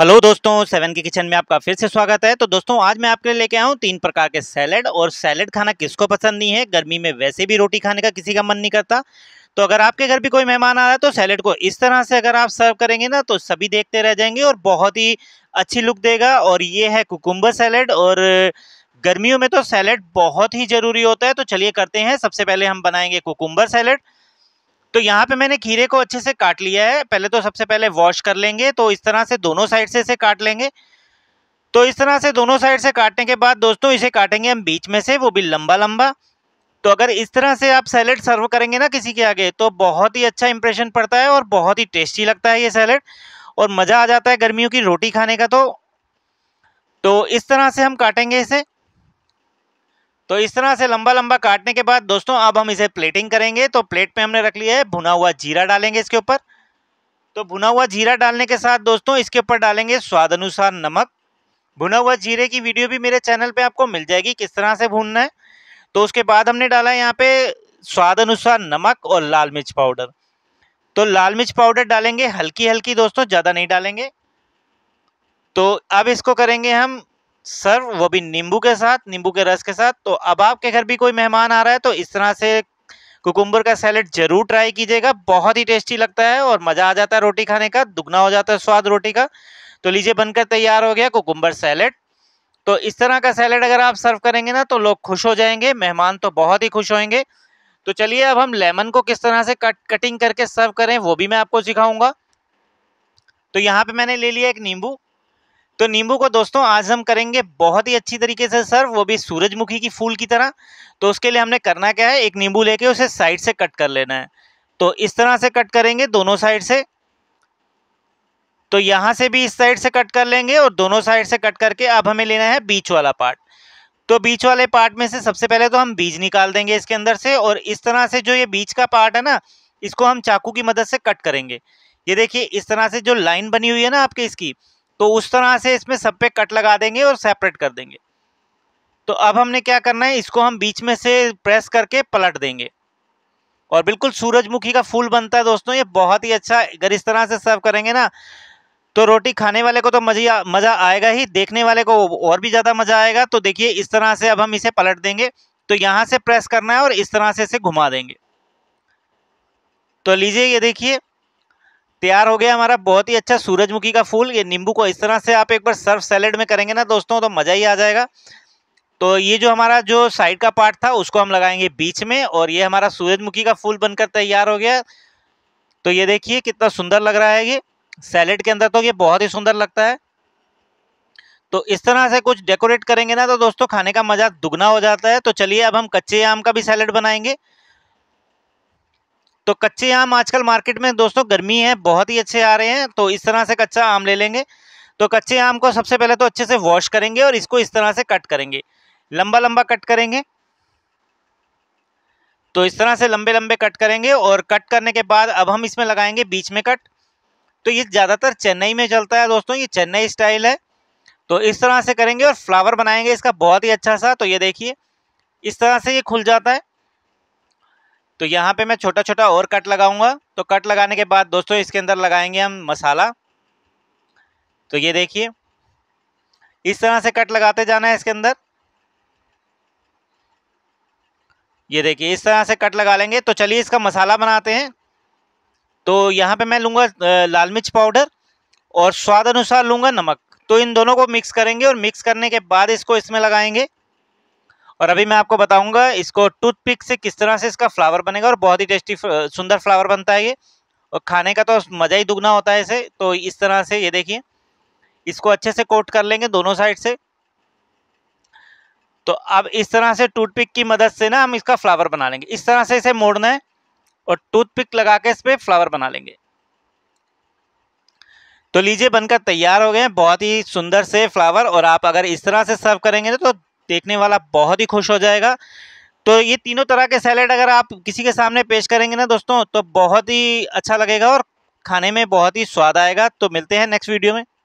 hello दोस्तों seven के kitchen में आपका फिर से स्वागत है तो दोस्तों आज मैं आपके लिए लेके आया हूँ तीन प्रकार के सैलड और सैलड खाना किसको पसंद नहीं है गर्मी में वैसे भी रोटी खाने का किसी का मन नहीं करता तो अगर आपके घर भी कोई मेहमान आ रहा है तो सैलड को इस तरह से अगर आप सर्व करेंगे ना तो सभी देखते रह जाएंगे और बहुत ही अच्छी लुक देगा और ये है कुकुम्बर सैलड और गर्मियों में तो सैलड बहुत ही ज़रूरी होता है तो चलिए करते हैं सबसे पहले हम बनाएंगे कुकुम्बर सैलड तो यहाँ पे मैंने खीरे को अच्छे से काट लिया है पहले तो सबसे पहले वॉश कर लेंगे तो इस तरह से दोनों साइड से इसे काट लेंगे तो इस तरह से दोनों साइड से काटने के बाद दोस्तों इसे काटेंगे हम बीच में से वो भी लंबा लंबा तो अगर इस तरह से आप सैलड सर्व करेंगे ना किसी के आगे तो बहुत ही अच्छा इंप्रेशन पड़ता है और बहुत ही टेस्टी लगता है ये सैलड और मज़ा आ जाता है गर्मियों की रोटी खाने का तो तो इस तरह से हम काटेंगे इसे तो इस तरह से लंबा लंबा काटने के बाद दोस्तों अब हम इसे प्लेटिंग करेंगे तो प्लेट पे हमने रख लिया है भुना हुआ जीरा डालेंगे इसके ऊपर तो भुना हुआ जीरा डालने के साथ दोस्तों इसके ऊपर डालेंगे स्वाद अनुसार नमक भुना हुआ जीरे की वीडियो भी मेरे चैनल पे आपको मिल जाएगी किस तरह से भूनना है तो उसके बाद हमने डाला है यहाँ पे स्वाद अनुसार नमक और लाल मिर्च पाउडर तो लाल मिर्च पाउडर डालेंगे हल्की हल्की दोस्तों ज़्यादा नहीं डालेंगे तो अब इसको करेंगे हम सर्व वो भी नींबू के साथ नींबू के रस के साथ तो अब आपके घर भी कोई मेहमान आ रहा है तो इस तरह से कुकुम्बर का सैलड जरूर ट्राई कीजिएगा बहुत ही टेस्टी लगता है और मज़ा आ जाता है रोटी खाने का दुगना हो जाता है स्वाद रोटी का तो लीजिए बनकर तैयार हो गया कुकुम्बर सैलेड तो इस तरह का सैलेड अगर आप सर्व करेंगे ना तो लोग खुश हो जाएंगे मेहमान तो बहुत ही खुश होंगे तो चलिए अब हम लेमन को किस तरह से कट कटिंग करके सर्व करें वो भी मैं आपको सिखाऊंगा तो यहाँ पे मैंने ले लिया एक नींबू तो नींबू को दोस्तों आज हम करेंगे बहुत ही अच्छी तरीके से सर्व वो भी सूरजमुखी की फूल की तरह तो उसके लिए हमने करना क्या है एक नींबू लेके उसे साइड से कट कर लेना है तो इस तरह से कट करेंगे दोनों साइड से तो यहाँ से भी इस साइड से कट कर लेंगे और दोनों साइड से कट करके अब हमें लेना है बीच वाला पार्ट तो बीच वाले पार्ट में से सबसे पहले तो हम बीज निकाल देंगे इसके अंदर से और इस तरह से जो ये बीच का पार्ट है ना इसको हम चाकू की मदद से कट करेंगे ये देखिए इस तरह से जो लाइन बनी हुई है ना आपके इसकी तो उस तरह से इसमें सब पे कट लगा देंगे और सेपरेट कर देंगे तो अब हमने क्या करना है इसको हम बीच में से प्रेस करके पलट देंगे और बिल्कुल सूरजमुखी का फूल बनता है दोस्तों ये बहुत ही अच्छा अगर इस तरह से सर्व करेंगे ना तो रोटी खाने वाले को तो मजा मज़ा आएगा ही देखने वाले को और भी ज़्यादा मज़ा आएगा तो देखिए इस तरह से अब हम इसे पलट देंगे तो यहाँ से प्रेस करना है और इस तरह से इसे घुमा देंगे तो लीजिए ये देखिए तैयार हो गया हमारा बहुत ही अच्छा सूरजमुखी का फूल ये नींबू को इस तरह से आप एक बार सर्व सैलेड में करेंगे ना दोस्तों तो मज़ा ही आ जाएगा तो ये जो हमारा जो साइड का पार्ट था उसको हम लगाएंगे बीच में और ये हमारा सूरजमुखी का फूल बनकर तैयार हो गया तो ये देखिए कितना सुंदर लग रहा है ये सैलेड के अंदर तो ये बहुत ही सुंदर लगता है तो इस तरह से कुछ डेकोरेट करेंगे ना तो दोस्तों खाने का मज़ा दुगना हो जाता है तो चलिए अब हम कच्चे आम का भी सैलेड बनाएंगे तो कच्चे आम आजकल मार्केट में दोस्तों गर्मी है बहुत ही अच्छे आ रहे हैं तो इस तरह से कच्चा आम ले लेंगे तो कच्चे आम को सबसे पहले तो अच्छे से वॉश करेंगे और इसको इस तरह से कट करेंगे लंबा लंबा कट करेंगे तो इस तरह से लंबे लंबे कट करेंगे और कट करने के बाद अब हम इसमें लगाएंगे बीच में कट तो ये ज़्यादातर चेन्नई में चलता है दोस्तों ये चेन्नई स्टाइल है तो इस तरह से करेंगे और फ्लावर बनाएंगे इसका बहुत ही अच्छा सा तो ये देखिए इस तरह से ये खुल जाता है तो यहाँ पे मैं छोटा छोटा और कट लगाऊंगा तो कट लगाने के बाद दोस्तों इसके अंदर लगाएंगे हम मसाला तो ये देखिए इस तरह से कट लगाते जाना है इसके अंदर ये देखिए इस तरह से कट लगा लेंगे तो चलिए इसका मसाला बनाते हैं तो यहाँ पे मैं लूँगा लाल मिर्च पाउडर और स्वाद अनुसार लूँगा नमक तो इन दोनों को मिक्स करेंगे और मिक्स करने के बाद इसको इसमें लगाएंगे और अभी मैं आपको बताऊंगा इसको टूथपिक से किस तरह से इसका फ्लावर बनेगा और बहुत ही टेस्टी सुंदर फ्लावर बनता है ये और खाने का तो मज़ा ही दुगना होता है इसे तो इस तरह से ये देखिए इसको अच्छे से कोट कर लेंगे दोनों साइड से तो अब इस तरह से टूथपिक की मदद से ना हम इसका फ्लावर बना लेंगे इस तरह से इसे मोड़ना है और टूथपिक लगा के इस पर फ्लावर बना लेंगे तो लीजिए बनकर तैयार हो गए हैं बहुत ही सुंदर से फ्लावर और आप अगर इस तरह से सर्व करेंगे ना तो देखने वाला बहुत ही खुश हो जाएगा तो ये तीनों तरह के सैलेड अगर आप किसी के सामने पेश करेंगे ना दोस्तों तो बहुत ही अच्छा लगेगा और खाने में बहुत ही स्वाद आएगा तो मिलते हैं नेक्स्ट वीडियो में